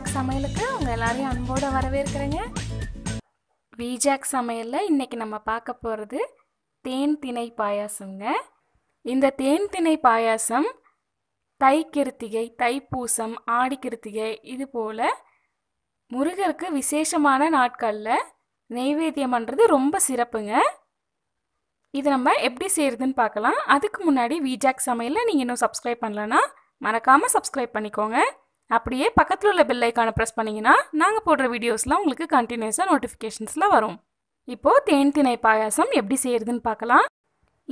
விஜாக் சமையலுக்கு உங்கள் எல்லாரையும் அன்போடு வரவேற்கிறேங்க விஜாக் சமையலில் இன்றைக்கி நம்ம பார்க்க போகிறது தேன் திணை பாயாசம்ங்க இந்த தேன் திணை பாயாசம் தை கிருத்திகை தைப்பூசம் ஆடி கிருத்திகை இது போல் முருகருக்கு விசேஷமான நாட்களில் நெய்வேத்தியம் பண்ணுறது ரொம்ப சிறப்புங்க இது நம்ம எப்படி செய்கிறதுன்னு பார்க்கலாம் அதுக்கு முன்னாடி விஜாக் சமையலில் நீங்கள் இன்னும் சப்ஸ்கிரைப் பண்ணலன்னா மறக்காமல் சப்ஸ்கிரைப் பண்ணிக்கோங்க அப்படியே பக்கத்தில் உள்ள பெல் ஐக்கானை ப்ரெஸ் பண்ணிங்கன்னா நாங்கள் போடுற வீடியோஸ்லாம் உங்களுக்கு கண்டினியூஸாக நோட்டிஃபிகேஷன்ஸில் வரும் இப்போது தேன் திணை பாயாசம் எப்படி செய்கிறதுன்னு பார்க்கலாம்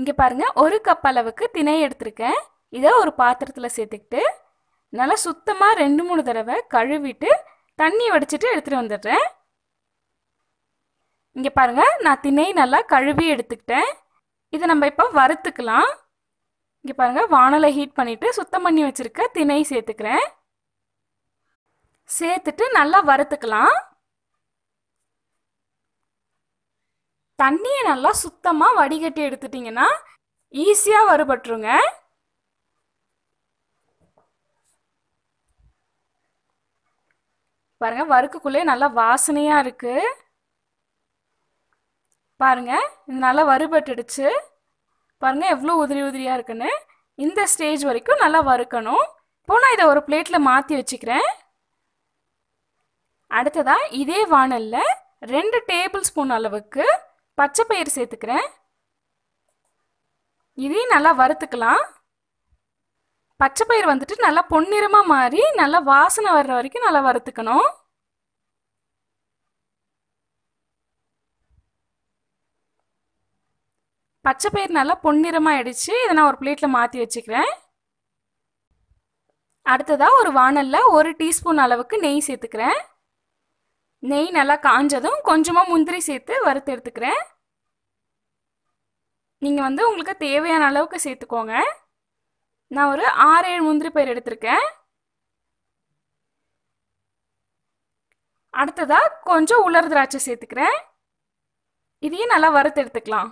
இங்கே பாருங்கள் ஒரு கப் அளவுக்கு திணை எடுத்திருக்கேன் இதை ஒரு பாத்திரத்தில் சேர்த்துக்கிட்டு நல்லா சுத்தமாக ரெண்டு மூணு தடவை கழுவிட்டு தண்ணி வடிச்சிட்டு எடுத்துகிட்டு வந்துடுறேன் இங்கே பாருங்கள் நான் திணை நல்லா கழுவி எடுத்துக்கிட்டேன் இதை நம்ம இப்போ வறுத்துக்கலாம் இங்கே பாருங்கள் வானலை ஹீட் பண்ணிவிட்டு சுத்தம் பண்ணி வச்சுருக்க திணை சேர்த்துக்கிறேன் சேர்த்துட்டு நல்லா வறுத்துக்கலாம் தண்ணியை நல்லா சுத்தமாக வடிகட்டி எடுத்துட்டிங்கன்னா ஈஸியாக வறுபட்டுருங்க பாருங்க வறுக்குக்குள்ளே நல்லா வாசனையாக இருக்குது பாருங்க இது நல்லா வறுபட்டுடுச்சு பாருங்க எவ்வளோ உதிரி உதிரியாக இருக்குன்னு இந்த ஸ்டேஜ் வரைக்கும் நல்லா வறுக்கணும் இப்போ நான் இதை ஒரு பிளேட்டில் மாற்றி வச்சுக்கிறேன் அடுத்ததாக இதே வானலில் ரெண்டு டேபிள் ஸ்பூன் அளவுக்கு பச்சை பயிர் சேர்த்துக்கிறேன் இதையும் நல்லா வறுத்துக்கலாம் பச்சை பயிர் வந்துட்டு நல்லா பொன்னிறமாக மாறி நல்லா வாசனை வர்ற வரைக்கும் நல்லா வறுத்துக்கணும் பச்சை பயிர் நல்லா பொன்னிறமாக ஆயிடுச்சு இதை நான் ஒரு பிளேட்டில் மாற்றி வச்சுக்கிறேன் அடுத்ததாக ஒரு வானலில் ஒரு டீஸ்பூன் அளவுக்கு நெய் சேர்த்துக்கிறேன் நெய் நல்லா காஞ்சதும் கொஞ்சமாக முந்திரி சேர்த்து வறுத்து எடுத்துக்கிறேன் நீங்கள் வந்து உங்களுக்கு தேவையான அளவுக்கு சேர்த்துக்கோங்க நான் ஒரு ஆறு ஏழு முந்திரி பயிர் எடுத்திருக்கேன் அடுத்ததாக கொஞ்சம் உலர் திராட்சை சேர்த்துக்கிறேன் இதையும் நல்லா வறுத்து எடுத்துக்கலாம்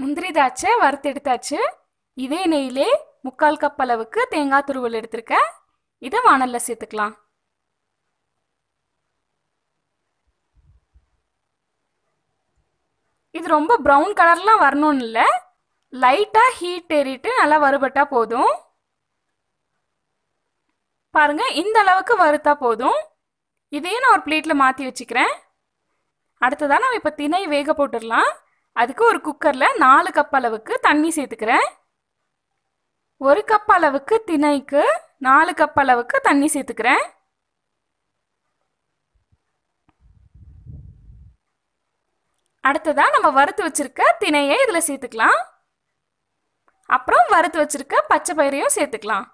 முந்திரி திராட்சை வறுத்து எடுத்தாச்சு இதே நெய்யிலே முக்கால் கப் அளவுக்கு தேங்காய் துருவல் எடுத்திருக்கேன் இதை வானலில் சேர்த்துக்கலாம் இது ரொம்ப ப்ரௌன் கலர்லாம் வரணும்னு இல்லை லைட்டாக ஹீட் ஏறிட்டு நல்லா வறுபட்டால் போதும் பாருங்கள் இந்த அளவுக்கு வறுத்தா போதும் இதையும் நான் ஒரு பிளேட்டில் மாற்றி வச்சுக்கிறேன் அடுத்ததாக நம்ம இப்போ திணை வேக போட்டுடலாம் அதுக்கு ஒரு குக்கரில் நாலு கப் அளவுக்கு தண்ணி சேர்த்துக்கிறேன் ஒரு கப் அளவுக்கு திணைக்கு நாலு கப் அளவுக்கு தண்ணி சேர்த்துக்கிறேன் அடுத்ததாக நம்ம வறுத்து வச்சுருக்க தினையை இதில் சேர்த்துக்கலாம் அப்புறம் வறுத்து வச்சுருக்க பச்சை பயிரையும் சேர்த்துக்கலாம்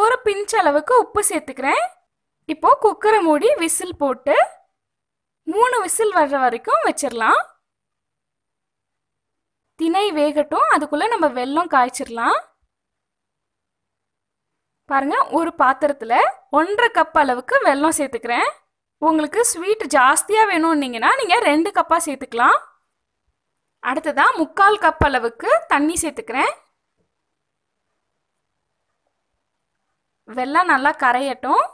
ஒரு பிஞ்ச் அளவுக்கு உப்பு சேர்த்துக்கிறேன் இப்போது குக்கரை மூடி விசில் போட்டு மூணு விசில் வர்ற வரைக்கும் வச்சிடலாம் திணை வேகட்டும் அதுக்குள்ளே நம்ம வெல்லம் காய்ச்சிடலாம் பாருங்கள் ஒரு பாத்திரத்தில் ஒன்றரை கப் அளவுக்கு வெல்லம் சேர்த்துக்கிறேன் உங்களுக்கு ஸ்வீட் ஜாஸ்தியாக வேணும்னீங்கன்னா நீங்கள் ரெண்டு கப்பாக சேர்த்துக்கலாம் அடுத்ததாக முக்கால் கப் அளவுக்கு தண்ணி சேர்த்துக்கிறேன் வெல்லம் நல்லா கரையட்டும்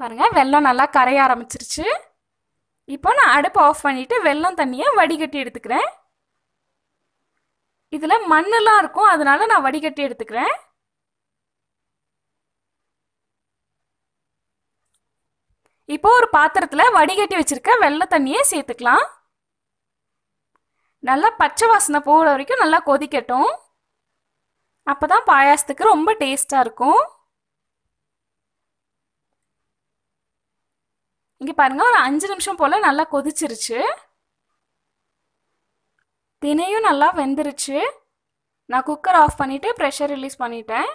பாருங்கள் வெல்லம் நல்லா கரைய ஆரம்பிச்சிருச்சு இப்போ நான் அடுப்பை ஆஃப் பண்ணிவிட்டு வெல்லம் தண்ணியை வடிகட்டி எடுத்துக்கிறேன் இதில் மண்ணெல்லாம் இருக்கும் அதனால நான் வடிகட்டி எடுத்துக்கிறேன் இப்போ ஒரு பாத்திரத்தில் வடிகட்டி வச்சுருக்க வெள்ளை தண்ணியை சேர்த்துக்கலாம் நல்லா பச்சை வாசனை போகிற வரைக்கும் நல்லா கொதிக்கட்டும் அப்போ தான் பாயாசத்துக்கு ரொம்ப டேஸ்ட்டாக இருக்கும் இங்கே பாருங்கள் ஒரு அஞ்சு நிமிஷம் போல் நல்லா கொதிச்சிருச்சு தினையும் நல்லா வெந்துருச்சு நான் குக்கர் ஆஃப் பண்ணிவிட்டு ப்ரெஷர் ரிலீஸ் பண்ணிட்டேன்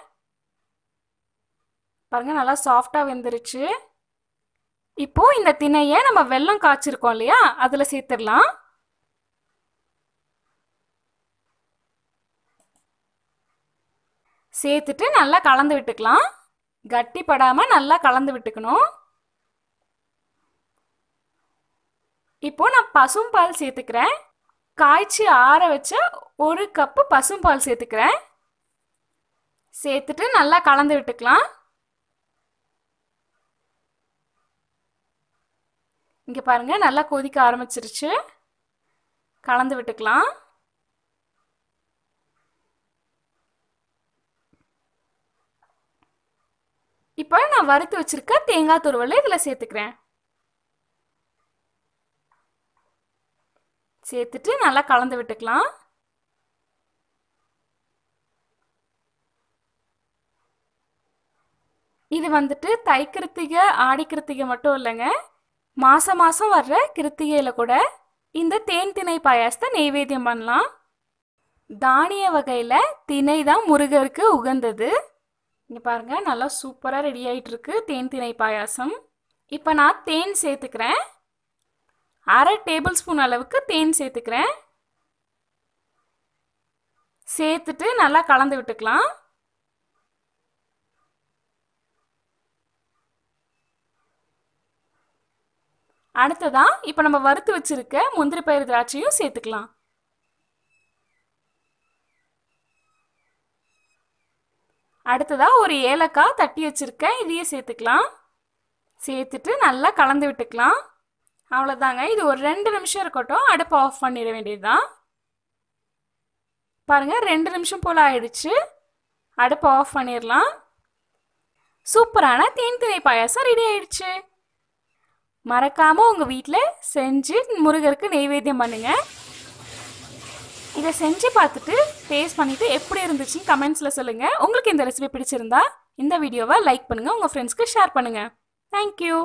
பாருங்கள் நல்லா சாஃப்டாக வெந்துருச்சு இப்போது இந்த தினையை நம்ம வெள்ளம் காய்ச்சிருக்கோம் இல்லையா அதில் சேர்த்துடலாம் சேர்த்துட்டு நல்லா கலந்து விட்டுக்கலாம் கட்டிப்படாமல் நல்லா கலந்து விட்டுக்கணும் இப்போ நான் பசும்பால் சேர்த்துக்கிறேன் காய்ச்சி ஆற வச்ச ஒரு கப்பு பசும்பால் சேர்த்துக்கிறேன் சேர்த்துட்டு நல்லா கலந்து விட்டுக்கலாம் இங்கே பாருங்கள் நல்லா கொதிக்க ஆரம்பிச்சிருச்சு கலந்து விட்டுக்கலாம் இப்போ நான் வறுத்து வச்சிருக்க தேங்காய் துருவலை இதில் சேர்த்துக்கிறேன் சேர்த்துட்டு நல்லா கலந்து விட்டுக்கலாம் இது வந்துட்டு தை கிருத்திகை ஆடி கிருத்திகை மட்டும் இல்லைங்க மாதம் மாதம் வர்ற கிருத்திகையில் கூட இந்த தேன் திணை பாயாசத்தை நெய்வேத்தியம் பண்ணலாம் தானிய வகையில் திணை தான் முருகருக்கு உகந்தது இங்கே பாருங்கள் நல்லா சூப்பராக ரெடி ஆகிட்டுருக்கு இருக்கு தேன் திணை பாயாசம் இப்போ நான் தேன் சேர்த்துக்கிறேன் அரை டேபிள் ஸ்பூன் அளவுக்கு தேன் சேர்த்துக்கிறேன் சேர்த்துட்டு நல்லா கலந்து விட்டுக்கலாம் அடுத்ததான் இப்போ நம்ம வறுத்து வச்சிருக்க முந்திரி பயிர் திராட்சையும் சேர்த்துக்கலாம் அடுத்ததா ஒரு ஏலக்காய் தட்டி வச்சிருக்க இதையே சேர்த்துக்கலாம் சேர்த்துட்டு நல்லா கலந்து விட்டுக்கலாம் அவ்வளோதாங்க இது ஒரு ரெண்டு நிமிஷம் இருக்கட்டும் அடுப்பை ஆஃப் பண்ணிட வேண்டியது தான் பாருங்கள் ரெண்டு நிமிஷம் போல் ஆயிடுச்சு அடுப்பை ஆஃப் பண்ணிடலாம் சூப்பரான தேன் திணை பாயாசம் ரெடி ஆயிடுச்சு மறக்காமல் உங்கள் வீட்டில் செஞ்சு முருகருக்கு நெய்வேத்தியம் பண்ணுங்கள் இதை செஞ்சு பார்த்துட்டு டேஸ்ட் பண்ணிவிட்டு எப்படி இருந்துச்சுன்னு கமெண்ட்ஸில் சொல்லுங்கள் உங்களுக்கு இந்த ரெசிபி பிடிச்சிருந்தா இந்த வீடியோவை லைக் பண்ணுங்கள் உங்கள் ஃப்ரெண்ட்ஸ்க்கு ஷேர் பண்ணுங்கள் தேங்க்யூ